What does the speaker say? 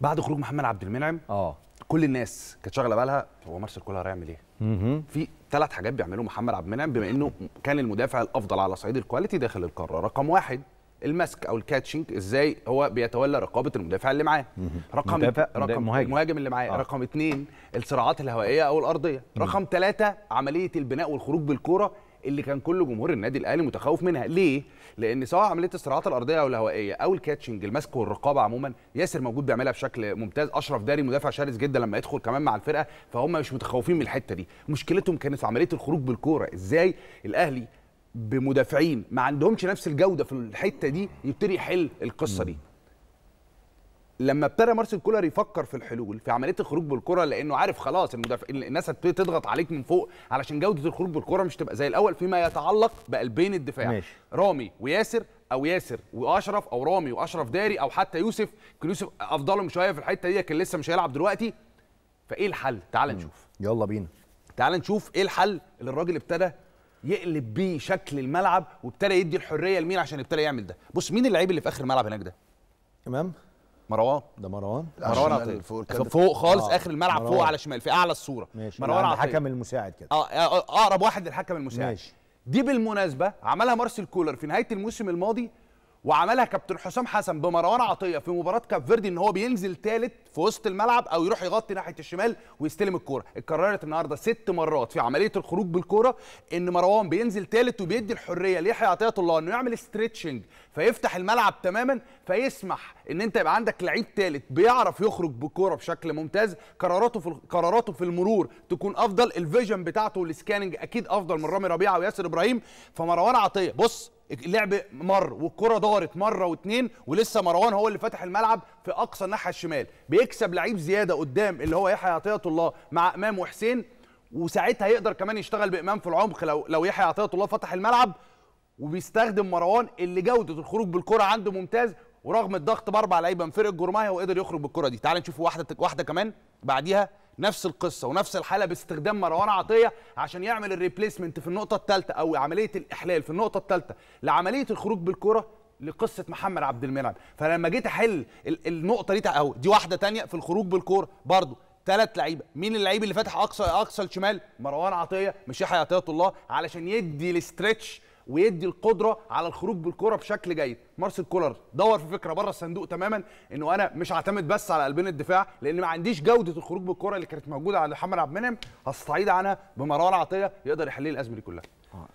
بعد خروج محمد عبد المنعم اه كل الناس كانت شاغله بالها هو مارسيل كولر هيعمل ايه؟ في ثلاث حاجات بيعملهم محمد عبد المنعم بما انه كان المدافع الافضل على صعيد الكواليتي داخل القاره، رقم واحد المسك او الكاتشنج ازاي هو بيتولى رقابه المدافع اللي معاه رقم مدافع رقم مهاجم. المهاجم اللي معاه آه. رقم اثنين الصراعات الهوائيه او الارضيه مم. رقم ثلاثة عمليه البناء والخروج بالكوره اللي كان كل جمهور النادي الاهلي متخوف منها ليه لان سواء عمليه الصراعات الارضيه او الهوائيه او الكاتشنج المسك والرقابه عموما ياسر موجود بيعملها بشكل ممتاز اشرف داري مدافع شرس جدا لما يدخل كمان مع الفرقه فهم مش متخوفين من الحته دي مشكلتهم كانت في عمليه الخروج بالكوره ازاي الاهلي بمدافعين ما عندهمش نفس الجوده في الحته دي يبتدي يحل القصه دي لما ابتدى مارسيل كولر يفكر في الحلول في عمليه الخروج بالكره لانه عارف خلاص المدافع الناس هتبتدي تضغط عليك من فوق علشان جوده الخروج بالكره مش تبقى زي الاول فيما يتعلق بقلبين الدفاع ماشي. رامي وياسر او ياسر واشرف او رامي واشرف داري او حتى يوسف كان يوسف افضلهم شويه في الحته دي كان لسه مش هيلعب دلوقتي فايه الحل تعال نشوف يلا بينا تعال نشوف ايه الحل اللي الراجل ابتدى يقلب بيه شكل الملعب وابتدى يدي الحريه لمين عشان ابتدى يعمل ده بص مين اللعيب اللي في اخر الملعب هناك ده امام مروان ده مروان مروان عطيه فوق, فوق خالص آه. اخر الملعب مروان. فوق على شمال في اعلى الصوره ماشي. مروان عطيه يعني الحكم المساعد كده آه،, آه،, اه اقرب واحد للحكم المساعد ماشي. دي بالمناسبه عملها مارسيل كولر في نهايه الموسم الماضي وعملها كابتن حسام حسن بمروان عطيه في مباراه كاب فيردي ان هو بينزل ثالث في وسط الملعب او يروح يغطي ناحيه الشمال ويستلم الكوره اتكررت النهارده ست مرات في عمليه الخروج بالكوره ان مروان بينزل ثالث وبيدي الحريه ليحيى عطيه الله انه يعمل ستريتشنج فيفتح الملعب تماما فيسمح ان انت يبقى عندك لعيب ثالث بيعرف يخرج بالكوره بشكل ممتاز قراراته في قراراته في المرور تكون افضل الفيجن بتاعته والسكاننج اكيد افضل من رامي ربيعه وياسر ابراهيم فمروان عطيه بص اللعب مر والكره دارت مره واتنين ولسه مروان هو اللي فتح الملعب في اقصى الناحيه الشمال بيكسب لعيب زياده قدام اللي هو يحيى عطيه الله مع امام وحسين وساعتها يقدر كمان يشتغل بامام في العمق لو لو يحيى عطيه الله فتح الملعب وبيستخدم مروان اللي جوده الخروج بالكره عنده ممتاز ورغم الضغط باربع لعيبه من فرق الجرمايه وقدر يخرج بالكره دي تعال نشوف واحده واحده كمان بعديها نفس القصه ونفس الحاله باستخدام مروان عطيه عشان يعمل الريبليسمنت في النقطه الثالثه او عمليه الاحلال في النقطه الثالثه لعمليه الخروج بالكره لقصه محمد عبد المنعم فلما جيت احل النقطه دي او دي واحده ثانيه في الخروج بالكوره برضه ثلاث لعيبه مين اللعيب اللي فاتح اقصى اقصى الشمال مروان عطيه مش يحيى عطيه الله علشان يدي الاسترتش ويدي القدره على الخروج بالكره بشكل جيد مارسيل كولر دور في فكره بره الصندوق تماما انه انا مش هعتمد بس على قلبين الدفاع لان ما عنديش جوده الخروج بالكره اللي كانت موجوده على محمد عبد المنعم هستعيد عنها بمروان عطيه يقدر يحل الازمه دي كلها آه.